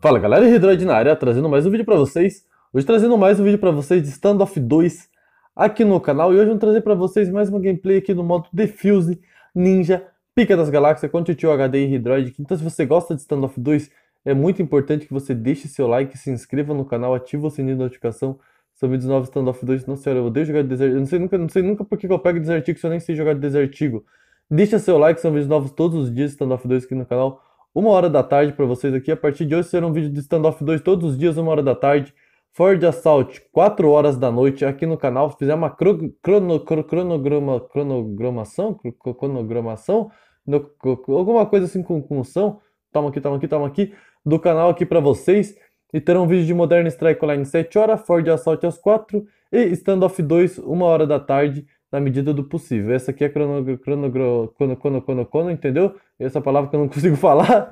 Fala galera, Hidroid na área, trazendo mais um vídeo para vocês. Hoje trazendo mais um vídeo para vocês de Standoff 2 aqui no canal. E hoje eu vou trazer para vocês mais uma gameplay aqui no modo Defuse Ninja Pica das Galáxias com Tio HD e Redroid. Então se você gosta de Standoff 2, é muito importante que você deixe seu like, se inscreva no canal, ative o sininho de notificação. São vídeos novos Standoff 2. Nossa senhora, eu odeio jogar de Desert... Eu não sei nunca, não sei nunca porque eu pego Desertigo se eu nem sei jogar de Desertigo. Deixa seu like, são vídeos novos todos os dias Standoff 2 aqui no canal uma hora da tarde para vocês aqui. A partir de hoje será um vídeo de Standoff 2 todos os dias, uma hora da tarde. Ford Assault, 4 horas da noite aqui no canal. Fizer uma crono, cronograma, cronogramação, cronogramação, no, alguma coisa assim com, função. Toma aqui, toma aqui, toma aqui. Do canal aqui para vocês. E terão um vídeo de Modern Strike Online 7 horas, Ford Assault às 4 e Standoff 2, 1 hora da tarde na medida do possível. Essa aqui é cronograma, crono, crono, entendeu? Essa palavra que eu não consigo falar.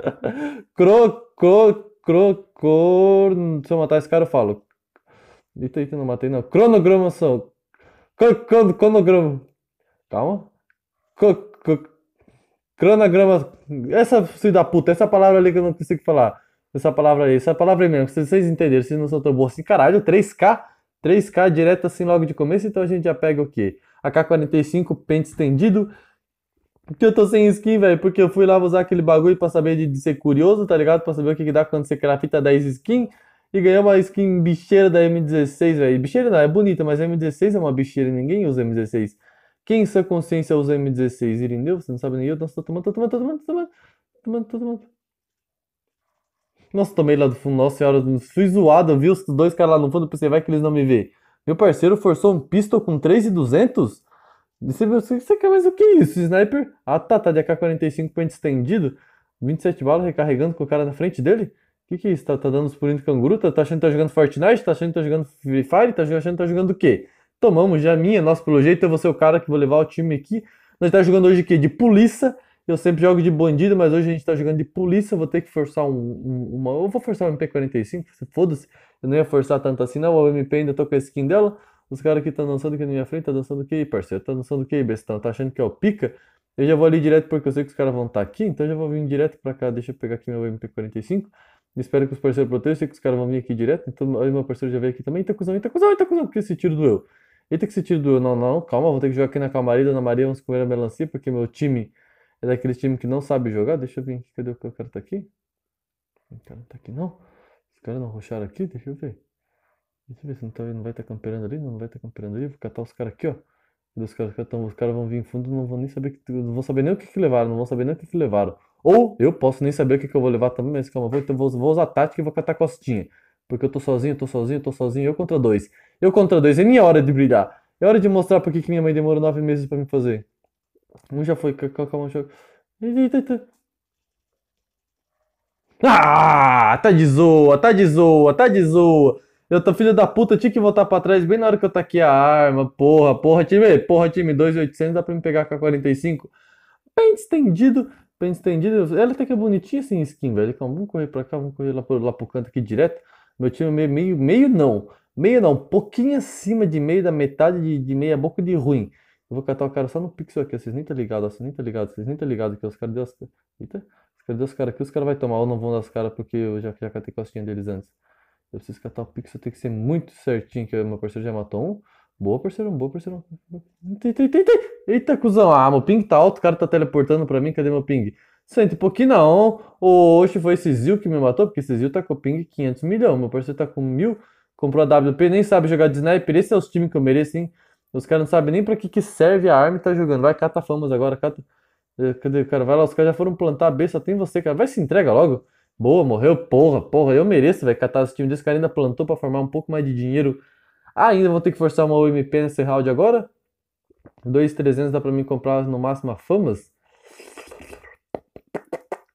cro, cro, cro, cor. Se eu matar esse cara, eu falo. Eita, eita, não matei não. Cronogramação. Cronograma. Cronograma. Calma. Cronograma. Essa filho da puta, essa palavra ali que eu não consigo falar. Essa palavra aí, essa palavra aí mesmo, que vocês entenderam, vocês não são tão boas assim, caralho, 3K, 3K direto assim logo de começo, então a gente já pega o quê? AK-45, pente estendido. Porque eu tô sem skin, velho, porque eu fui lá usar aquele bagulho pra saber de, de, ser curioso, tá ligado? Pra saber o que, que dá quando você crafta 10 skin. E ganhei uma skin bicheira da M16, velho. Bicheira não, é bonita, mas M16 é uma bicheira, ninguém usa M16. Quem em sua consciência usa M16? Irindeu? Você não sabe nem eu? Nossa, tô tomando, tô tomando, tô tomando, tô tomando, tô tomando, tô tomando. Nossa, tomei lá do fundo, nossa senhora, fui zoado, viu? Os dois caras lá no fundo, pensei, vai que eles não me vê. Meu parceiro forçou um pistol com 3,200? Você, você, você quer mais o que isso? Sniper? Ah tá, tá de AK-45 pente estendido? 27 balas recarregando com o cara na frente dele? Que que é isso? Tá, tá dando os pulinhos de canguru? Tá, tá, achando que tá jogando Fortnite? Tá achando que tá jogando Free Fire? Tá achando que tá jogando o quê? Tomamos já minha, nossa, pelo jeito eu vou ser o cara que vou levar o time aqui. Nós tá jogando hoje o quê? De polícia eu sempre jogo de bandido, mas hoje a gente tá jogando de polícia. vou ter que forçar um, um, uma. Eu vou forçar um MP45, foda-se. Eu não ia forçar tanto assim, não. O MP ainda tô com a skin dela. Os caras que estão tá dançando aqui na minha frente, tá dançando o que, parceiro? Tá dançando o que, bestão? Tá achando que é o pica? Eu já vou ali direto porque eu sei que os caras vão estar tá aqui, então eu já vou vir direto pra cá. Deixa eu pegar aqui meu MP45. Espero que os parceiros protejam, sei que os caras vão vir aqui direto. Então, aí meu parceiro já veio aqui também. Eita cuzão, eita cuzão, eita cuzão, porque esse tiro doeu. Eita que esse tiro doeu. Não, não, calma, vou ter que jogar aqui na calmaria. Dona Maria, vamos comer a melancia, porque meu time é daquele time que não sabe jogar. Deixa eu ver aqui. Cadê o cara? Tá aqui? O cara não tá aqui, não. Os caras não roxaram aqui. Deixa eu ver. Deixa eu ver se não, tá, não vai estar tá camperando ali. Não vai estar tá camperando ali. Vou catar os caras aqui, ó. Os caras então, os caras vão vir em fundo não vão nem saber que, não vão saber nem o que, que levaram, não vão saber nem o que, que levaram. Ou eu posso nem saber o que, que eu vou levar também, mas calma, vou, então vou, vou usar tática e vou catar costinha. Porque eu tô sozinho, tô sozinho, tô sozinho, eu contra dois. Eu contra dois, é minha hora de brilhar. É hora de mostrar porque que minha mãe demorou nove meses para me fazer. Um já foi calma um é jogo. Ah, tá de zoa, tá de zoa, tá de zoa. Eu tô filho da puta, tinha que voltar pra trás bem na hora que eu taquei a arma. Porra, porra, time, porra, time 2800, dá pra me pegar com a 45. Bem estendido, bem estendido. Ela até que é bonitinha assim, skin, velho. calma vamos correr pra cá, vamos correr lá pro, lá pro canto aqui direto. Meu time meio, meio, meio não, meio não, pouquinho acima de meio da metade de, de meia boca de ruim. Eu vou catar o cara só no pixel aqui, Vocês nem tá ligado, Vocês nem tá ligado, vocês nem tá ligado que Os caras deu as. Eita, os caras deu os caras aqui, os caras vai tomar. Ou não vão dar os caras porque eu já, já catei costinha deles antes. Eu preciso catar o pixel, tem que ser muito certinho, que meu parceiro já matou um. Boa, parceirão, boa, parceiro. Eita, eita, eita. eita cuzão. Ah, meu ping tá alto, o cara tá teleportando pra mim. Cadê meu ping? Sente um pouquinho não. Oxe, foi esse Zil que me matou, porque esse Zil tá com ping 500 milhão. Meu parceiro tá com mil. Comprou a WP, nem sabe jogar de sniper. Esse é os times que eu mereço, hein? Os caras não sabem nem pra que, que serve a arma e tá jogando. Vai, cata famas agora, cata. Eh, cadê, cara? Vai lá, os caras já foram plantar a B, só tem você, cara. Vai, se entrega logo. Boa, morreu, porra, porra, eu mereço, velho, catar esse time desse cara ainda plantou pra formar um pouco mais de dinheiro. Ah, ainda vou ter que forçar uma UMP nesse round agora? 2,300 dá pra mim comprar no máximo a Famas?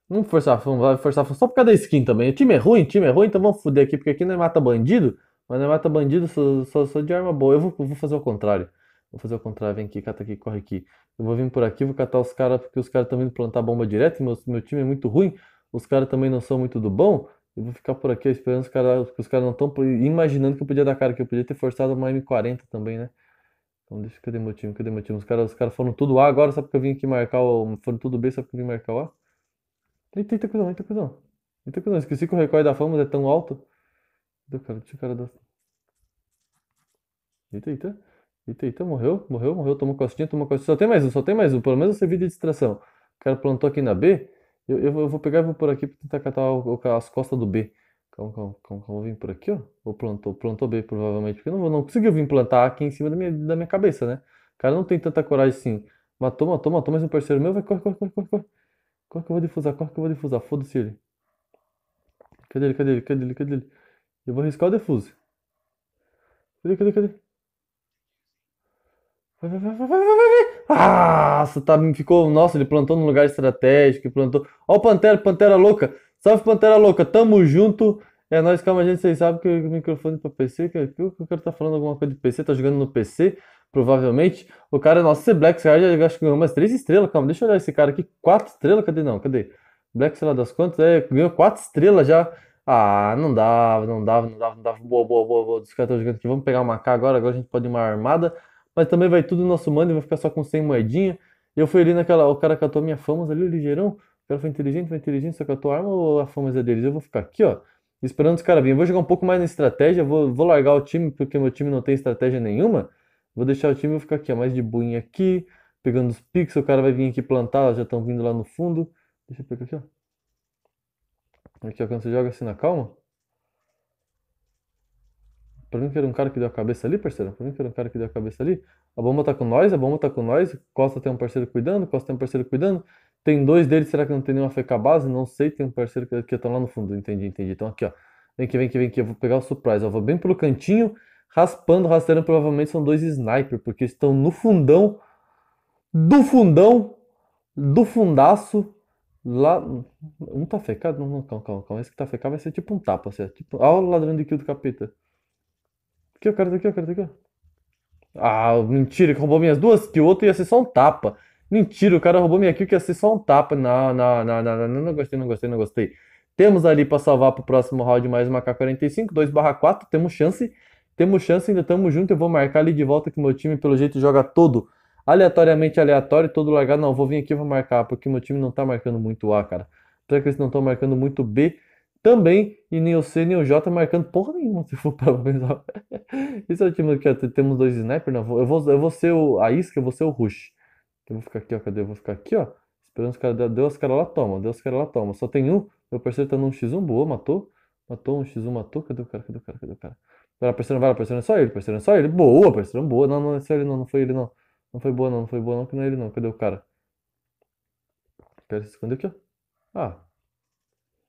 Vamos forçar a Famas, vai forçar a Famas só por causa da skin também. O time é ruim, o time é ruim, então vamos fuder aqui, porque aqui não é mata bandido. Mas não mata bandido, sou, sou, sou de arma boa. Eu vou, vou fazer o contrário. Vou fazer o contrário, vem aqui, cata aqui, corre aqui. Eu vou vir por aqui, vou catar os caras, porque os caras estão vindo plantar bomba direto, meu, meu time é muito ruim, os caras também não são muito do bom. Eu vou ficar por aqui esperando os caras, porque os caras não estão imaginando que eu podia dar cara, que eu podia ter forçado uma M40 também, né? Então deixa, cadê meu time, cadê meu time? Os caras os cara foram tudo A agora, só porque eu vim aqui marcar o... Foram tudo B, só porque eu vim marcar o A. Eita, eita, cuidado, eita, cuidado. Eita, esqueci que o recorde da fama é tão alto. Do cara, deixa o cara da. Eita, eita. Eita, eita, morreu, morreu, morreu, tomou costinha, tomou costinha. Só tem mais um, só tem mais um. Pelo menos você vídeo de distração. O cara plantou aqui na B. Eu, eu, eu vou pegar e vou por aqui pra tentar catar o, as costas do B. Calma, calma, calma, calma. Vou vir por aqui, ó. Ou plantou, plantou B, provavelmente. Porque eu não, não conseguiu vir plantar aqui em cima da minha, da minha cabeça, né? O cara não tem tanta coragem assim. Matou, matou, matou, Mais um parceiro meu vai, corre, corre, corre, corre, corre. Corre que eu vou difusar, corre que eu vou difusar. Foda-se ele. Cadê ele, cadê ele, cadê ele, cadê ele? Eu vou riscar o defuse. Cadê, cadê, cadê? Vai, vai, vai, vai, vai, vai, vai. Ah, você tá, ficou. Nossa, ele plantou num lugar estratégico. Plantou. Ó o Pantera, Pantera Louca. Salve, Pantera Louca. Tamo junto. É nóis, calma, gente. Vocês sabem que o microfone é pra PC. Que, que, que o cara tá falando alguma coisa de PC. Tá jogando no PC, provavelmente. O cara, é nossa, esse Black Sky já acho que ganhou umas 3 estrelas. Calma, deixa eu olhar esse cara aqui. 4 estrelas? Cadê não? Cadê? Black, sei lá das quantas. É, ganhou 4 estrelas já. Ah, não dava, não dava, não dava, não dava. Boa, boa, boa, boa. Os caras jogando aqui. Vamos pegar uma K agora, agora a gente pode ir uma armada. Mas também vai tudo no nosso mano e vai ficar só com 100 moedinha. Eu fui ali naquela. O cara catou minha famas ali, o ligeirão. O cara foi inteligente, foi inteligente, só catou a arma ou a famas é deles? Eu vou ficar aqui, ó, esperando os caras virem. vou jogar um pouco mais na estratégia, vou, vou largar o time, porque meu time não tem estratégia nenhuma. Vou deixar o time, vou ficar aqui, ó, mais de buinha aqui, pegando os pixels. O cara vai vir aqui plantar, ó, já estão vindo lá no fundo. Deixa eu pegar aqui, ó. Aqui, ó, quando você joga assim na calma. Pra mim é que era um cara que deu a cabeça ali, parceiro. Pra mim é que era um cara que deu a cabeça ali. A bomba tá com nós, a bomba tá com nós. Costa tem um parceiro cuidando, Costa tem um parceiro cuidando. Tem dois deles, será que não tem nenhuma feca base? Não sei, tem um parceiro que, que tá lá no fundo. Entendi, entendi. Então aqui, ó. Vem aqui, vem aqui, vem aqui. Eu vou pegar o surprise. Eu vou bem pelo cantinho, raspando, rasteirando. Provavelmente são dois sniper, porque estão no fundão. Do fundão. Do fundaço Lá. Um tafeká? Tá não, não, calma, calma, calma. Esse que tá fecado vai ser tipo um tapa, certo? Assim, tipo, olha o ladrão de kill do capeta. Aqui, o cara daqui, tá o cara daqui. Tá ah, mentira, que roubou minhas duas kills. O outro ia ser só um tapa. Mentira, o cara roubou minha kill que ia ser só um tapa. Não, não, não, não, não, não, gostei, não gostei, não gostei. Temos ali pra salvar pro próximo round mais uma K45, 2/4, temos chance. Temos chance, ainda estamos junto. Eu vou marcar ali de volta que meu time, pelo jeito, joga todo aleatoriamente aleatório, todo largado. Não, vou vir aqui e vou marcar, porque meu time não tá marcando muito A, cara. Tanto que eles não estão marcando muito B também, e nem o C nem o J marcando porra nenhuma, se for pra pensar. Esse é o time que temos dois sniper, não. Eu vou, eu vou ser o, a isca, eu vou ser o rush. Eu vou ficar aqui, ó, cadê? Eu vou ficar aqui, ó. Esperando os caras, deu os caras lá, toma, deu os caras lá, toma. Só tem um, meu parceiro tá num X1, boa, matou. Matou um X1, matou, cadê o cara, cadê o cara, cadê o cara? Vai lá, parceiro, vai lá, parceiro, é só ele, parceiro, é só ele. Boa, parceiro, boa. Não, não, é só ele, não, não foi ele, não. Não foi boa não, não foi boa não, que não é ele não. Cadê o cara? O cara se escondeu aqui, ó. Ah.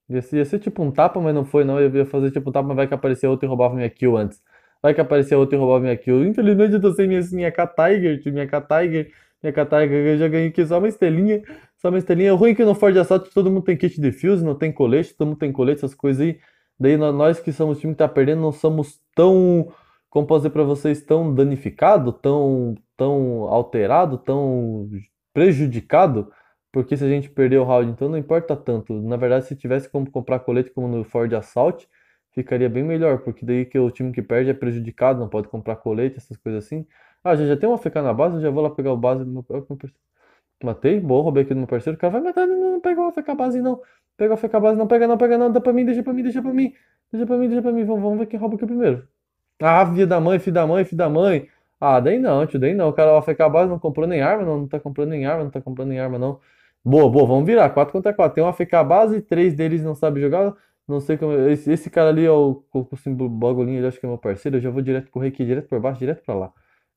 Ia ser, ia ser tipo um tapa, mas não foi não. Eu ia fazer tipo um tapa, mas vai que apareceu outro e roubava minha kill antes. Vai que aparecer outro e roubava minha kill. Infelizmente eu tô sem minha, minha K-Tiger, tipo, minha K-Tiger. Minha K-Tiger, eu já ganhei aqui só uma estelinha Só uma estelinha O é ruim é que no Ford Assalto tipo, todo mundo tem kit de fuse, não tem colete, todo mundo tem colete, essas coisas aí. Daí nós que somos o time que tá perdendo, não somos tão como posso dizer para vocês, tão danificado, tão, tão alterado, tão prejudicado, porque se a gente perder o round, então não importa tanto. Na verdade, se tivesse como comprar colete como no Ford Assault, ficaria bem melhor, porque daí que o time que perde é prejudicado, não pode comprar colete, essas coisas assim. Ah, já, já tem uma FK na base, eu já vou lá pegar o base do meu, é parceiro. Matei, boa, roubei aqui do meu parceiro, o cara vai matar, não, não pega uma FK base não. Pega a FK base, não pega não, pega não, dá pra mim, deixa pra mim, deixa pra mim. Deixa pra mim, deixa pra mim, vamos, vamos ver quem rouba aqui primeiro. Ah, filho da mãe, filho da mãe, filho da mãe. Ah, daí não, tio, daí não. O cara vai ficar base, não comprou nem arma, não, não tá comprando nem arma, não tá comprando nem arma, não. Boa, boa, vamos virar. 4 contra 4. Tem um FK base, três deles não sabe jogar. Não sei como. Esse, esse cara ali é o, o, o símbolo Bogolinho, ele acho que é meu parceiro. Eu já vou direto correr aqui, direto por baixo, direto pra lá.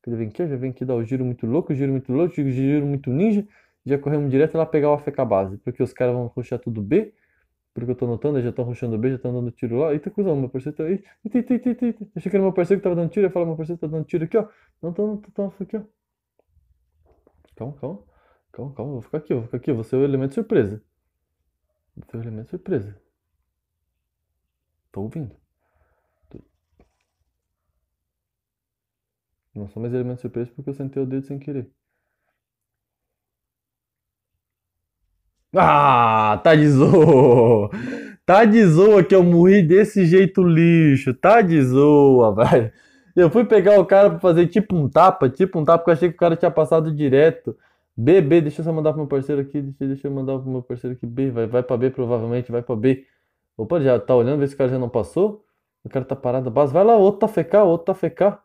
Ele vem aqui, já vem aqui dar o giro muito louco, giro muito louco, giro muito ninja. Já corremos direto lá pegar o AFK base, porque os caras vão puxar tudo B porque eu tô notando, já estão roxando o B, já estão dando tiro lá. Eita, cuzão, meu parceiro tá aí. Eita, eita, eita, eita, eita. Achei que era meu parceiro que tava dando tiro. Eu falei, meu parceiro tá dando tiro aqui, ó. Não, tô, não, tô, aqui, ó. Calma, calma. Calma, calma. Vou ficar aqui, vou ficar aqui. vou ser o elemento surpresa. Vou ser o elemento surpresa. Tô ouvindo. Não sou mais elemento surpresa porque eu sentei o dedo sem querer. Ah, tá tá de zoa, tá de zoa que eu morri desse jeito lixo. tá de zoa, velho. Eu fui pegar o cara pra fazer tipo um tapa, tipo um tapa, porque eu achei que o cara tinha passado direto. BB, deixa eu só mandar pro meu parceiro aqui. Deixa, deixa eu mandar pro meu parceiro aqui. B, vai, vai pra B, provavelmente, vai pra B. Opa, já tá olhando, ver se o cara já não passou. O cara tá parado base. Vai lá, outro tá fecar, outro tá fecar.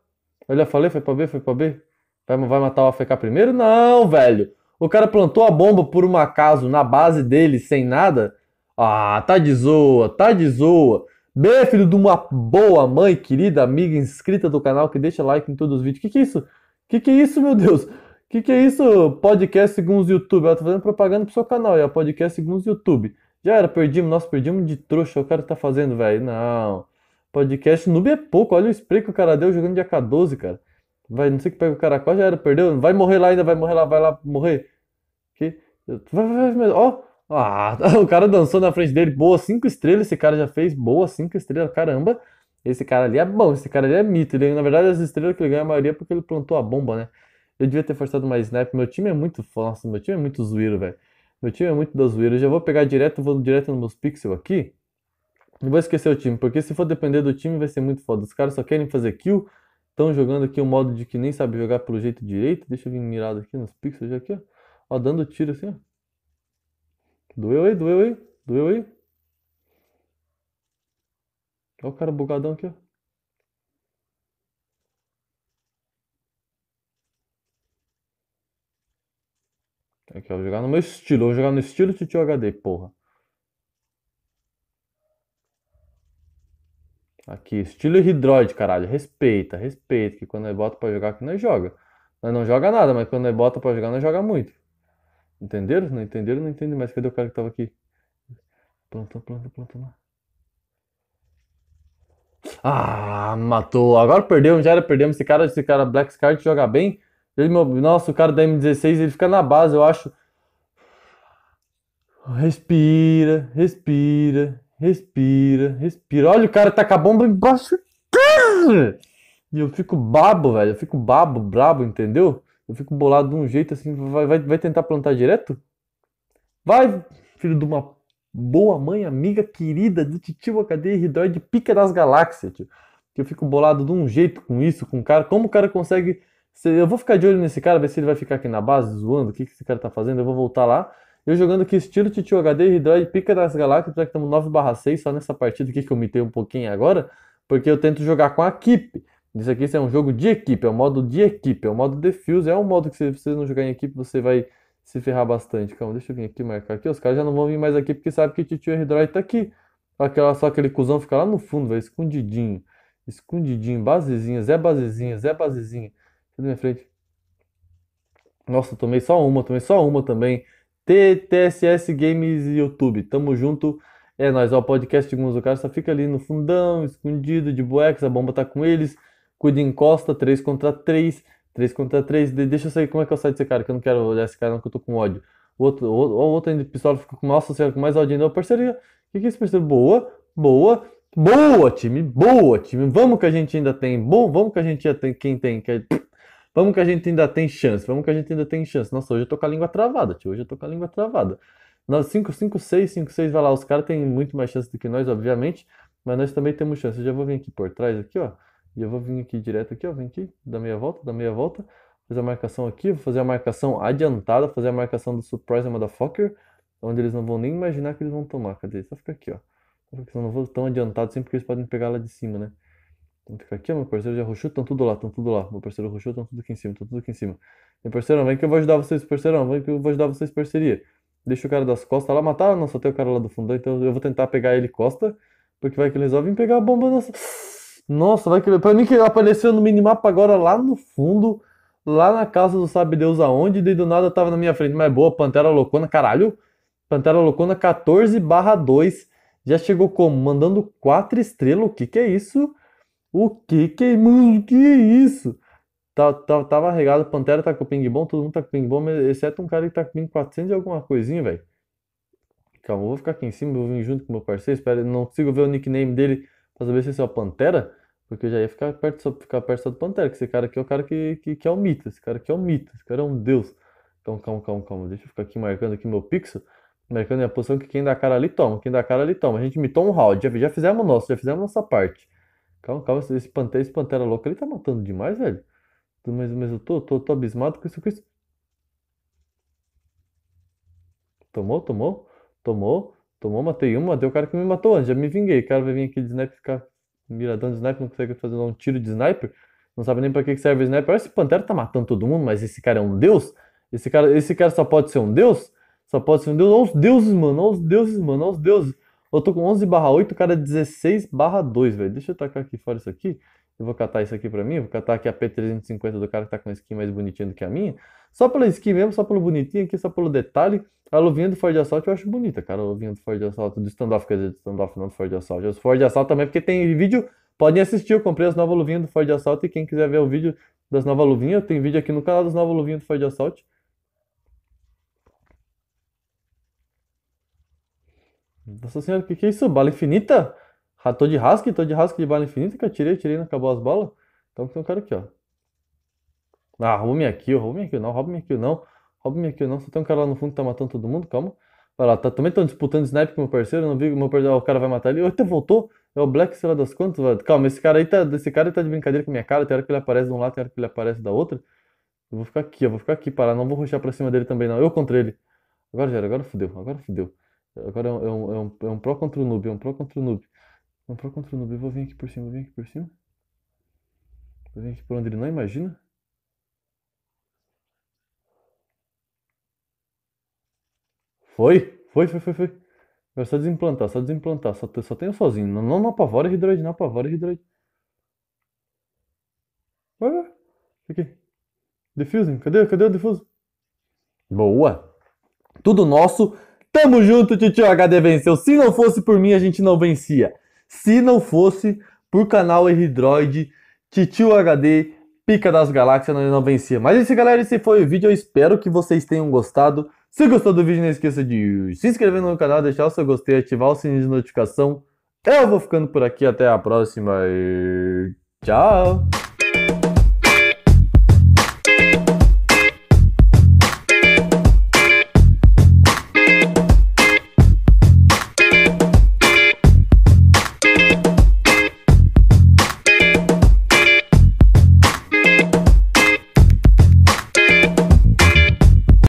Eu falei, foi pra B, foi pra B. Vai, vai matar o AFK primeiro? Não, velho. O cara plantou a bomba por um acaso na base dele sem nada? Ah, tá de zoa, tá de zoa. Bem, filho de uma boa mãe, querida amiga inscrita do canal que deixa like em todos os vídeos. Que que é isso? Que que é isso, meu Deus? Que que é isso? Podcast segundo YouTube. Ela tá fazendo propaganda pro seu canal, é podcast segundo YouTube. Já era, perdimos, nós perdimos de trouxa. O cara tá fazendo, velho. Não. Podcast noob é pouco. Olha o spray que o cara deu jogando de AK-12, cara. Vai, não sei que pega o caracol, já era, perdeu. Vai morrer lá ainda, vai morrer lá, vai lá morrer. Que? Vai, vai, vai, ó. Ah, o cara dançou na frente dele, boa, cinco estrelas. Esse cara já fez boa, cinco estrelas, caramba. Esse cara ali é bom, esse cara ali é mito. Ele, na verdade, as estrelas que ele ganha a maioria é porque ele plantou a bomba, né? Eu devia ter forçado mais snap. Meu time é muito. Nossa, meu time é muito zoeiro, velho. Meu time é muito da zoeira. Eu já vou pegar direto, vou direto nos meus pixels aqui. Não vou esquecer o time, porque se for depender do time vai ser muito foda. Os caras só querem fazer kill, Estão jogando aqui um modo de que nem sabe jogar pelo jeito direito. Deixa eu vir mirado aqui nos pixels aqui, ó. ó dando tiro assim, ó. Doeu aí, doeu aí, doeu aí. Olha o cara bugadão aqui, ó. Aqui, ó. Vou jogar no meu estilo. Vou jogar no estilo Titio HD, porra. Aqui, estilo Hidroid, caralho. Respeita, respeita. Que quando ele bota pra jogar, que nós joga. Nós não joga nada, mas quando ele bota pra jogar, nós joga muito. Entenderam? Não entenderam? Não entendi mais. Cadê o cara que tava aqui? Planta, planta, planta lá. Né? Ah, matou. Agora perdemos, já era, perdemos. Esse cara, esse cara Black Scar joga bem. Ele, meu, nossa, o cara da M16, ele fica na base, eu acho. Respira, respira. Respira, respira. Olha, o cara tá com a bomba embaixo. E eu fico babo, velho. Eu fico babo, brabo, entendeu? Eu fico bolado de um jeito assim. Vai, vai, vai tentar plantar direto? Vai, filho de uma boa mãe, amiga querida do Titio Cadê Ridóide Pica das Galáxias, tio. Que eu fico bolado de um jeito com isso, com o cara. Como o cara consegue. Eu vou ficar de olho nesse cara, ver se ele vai ficar aqui na base zoando. O que, que esse cara tá fazendo? Eu vou voltar lá. Eu jogando que estilo Titio HD, Hidroid, Pica das Galáxias, já que estamos 9 6 só nessa partida aqui que eu mitei um pouquinho agora, porque eu tento jogar com a equipe. Isso aqui isso é um jogo de equipe, é um modo de equipe, é um modo defuse, é um modo que se você não jogar em equipe você vai se ferrar bastante. Calma, deixa eu vir aqui marcar aqui, os caras já não vão vir mais aqui porque sabe que Titio Hidroid tá aqui. Aquela, só aquele cuzão fica lá no fundo, vai escondidinho. Escondidinho, basezinha, Zé basezinha, Zé basezinha. Aqui na minha frente. Nossa, tomei só uma, tomei só uma também. TTSS Games e YouTube. Tamo junto. É nóis, ó, o podcast de Gunzo Cara só fica ali no fundão, escondido, de buecas, a bomba tá com eles. Cuida encosta, 3 contra 3, 3 contra 3. De deixa eu sair, como é que eu é saio desse cara? Que eu não quero olhar esse cara, não, que eu tô com ódio. O outro, o, outro ainda pistola ficou com nossa senhora, com mais ódio ainda. Ô, parceria, o que, que é esse parceiro? Boa, boa, boa, time, boa, time. Vamos que a gente ainda tem, bom, vamos que a gente já tem, quem tem, que é Vamos que a gente ainda tem chance, vamos que a gente ainda tem chance. Nossa, hoje eu tô com a língua travada, tio, hoje eu tô com a língua travada. 5, 5, 6, 5, 6, vai lá, os caras têm muito mais chance do que nós, obviamente, mas nós também temos chance. Eu já vou vir aqui por trás, aqui, ó, e eu vou vir aqui direto aqui, ó, vem aqui, dá meia volta, dá meia volta, fazer a marcação aqui, vou fazer a marcação adiantada, fazer a marcação do Surprise Motherfucker, onde eles não vão nem imaginar que eles vão tomar, cadê? Só fica aqui, ó. Só fica, não vou tão adiantado sempre assim, que eles podem pegar lá de cima, né? Então fica aqui, meu parceiro já roxou, estão tudo lá, estão tudo lá. Meu parceiro roxou, estão tudo aqui em cima, estão tudo aqui em cima. Meu parceirão, vem que eu vou ajudar vocês, parceirão, vem que eu vou ajudar vocês, parceria. Deixa o cara das costas lá, matar, não, só tem o cara lá do fundão, então eu vou tentar pegar ele costa, porque vai que vão vir pegar a bomba nossa. Nossa, vai que Pra mim que ele apareceu no minimapa agora lá no fundo, lá na casa do sabe Deus aonde, e do nada tava na minha frente. Mas boa, Pantera Loucona, caralho. Pantera Loucona 14 2. Já chegou como? Mandando 4 estrelas? O que que é isso? O que queimando? É, que é isso? Tá, tá, tava regado, Pantera tá com ping bom, todo mundo tá com ping bom, exceto um cara que tá com ping 400 e alguma coisinha, velho. Calma, eu vou ficar aqui em cima, eu vou vir junto com meu parceiro, espero, não consigo ver o nickname dele pra saber se é o Pantera, porque eu já ia ficar perto, só, ficar perto só do Pantera, que esse cara aqui é o cara que, que, que é o mito, esse cara aqui é o mito, esse cara é um deus. Então calma, calma, calma, deixa eu ficar aqui marcando aqui meu pixel, marcando a posição que quem dá cara ali toma, quem dá cara ali toma. A gente mitou um round, já, já fizemos o nosso, já fizemos nossa parte. Calma, calma, esse pantera, esse pantera louca, ele tá matando demais, velho. Mas, mas eu tô, tô, tô abismado com isso, com isso. Tomou, tomou, tomou, tomou, matei uma, deu o cara que me matou antes, já me vinguei. O cara vai vir aqui de sniper ficar miradão de sniper, não consegue fazer um tiro de sniper, não sabe nem pra que serve o sniper. Olha, esse pantera tá matando todo mundo, mas esse cara é um deus? Esse cara, esse cara só pode ser um deus? Só pode ser um deus? Olha os deuses, mano, olha os deuses, mano, olha os deuses. Eu tô com 11 barra 8, cara 16 barra 2, velho. Deixa eu tacar aqui fora isso aqui. Eu vou catar isso aqui pra mim. Vou catar aqui a P350 do cara que tá com a skin mais bonitinha do que a minha. Só pela skin mesmo, só pelo bonitinho aqui, só pelo detalhe. A luvinha do Ford Assault eu acho bonita, cara. A luvinha do Ford Assault, do Standoff, quer dizer, do Standoff, não do Ford Assault. O Ford Assault também, porque tem vídeo... Podem assistir, eu comprei as novas luvinhas do Ford Assault e quem quiser ver o vídeo das novas luvinhas, tem vídeo aqui no canal das novas luvinhas do Ford Assault. Nossa senhora, o que, que é isso? Bala infinita? Ah, tô de rasque, tô de rasque de bala infinita que eu tirei, tirei, não acabou as balas. Então tem um cara aqui, ó. Ah, rouba minha kill, rouba minha kill não, rouba minha kill não, rouba minha kill não. Só tem um cara lá no fundo que tá matando todo mundo, calma. Vai lá, tá, também estão disputando snipe com meu parceiro, não vi que meu parceiro, o cara vai matar ele. Oita, voltou, é o Black, sei lá das quantas, velho. Calma, esse cara aí tá, esse cara tá de brincadeira com minha cara, tem hora que ele aparece de um lado, tem hora que ele aparece da outra. Eu vou ficar aqui, eu vou ficar aqui, parar, não vou ruxar pra cima dele também não, eu contra ele. Agora já era, agora fodeu agora fodeu Agora é um, é um, é um é pro contra o noob, é um pro contra o noob. É um pro contra o noob. Eu vou vir aqui por cima, vou vir aqui por cima. Vou vir aqui por onde ele não imagina. Foi, foi, foi, foi, foi. É só desimplantar, só desimplantar. Só, só tenho sozinho. Não, não, não apavora, Hidroid, não apavora, Hidroid. Vai, vai. Aqui. Diffusing, cadê, cadê o difuso? Boa. Tudo nosso. Tamo junto, Titio HD venceu. Se não fosse por mim, a gente não vencia. Se não fosse por canal R-Droid, Titio HD, Pica das Galáxias, nós não vencia. Mas é isso, galera, esse foi o vídeo. Eu espero que vocês tenham gostado. Se gostou do vídeo, não esqueça de se inscrever no canal, deixar o seu gostei, ativar o sininho de notificação. Eu vou ficando por aqui. Até a próxima e tchau!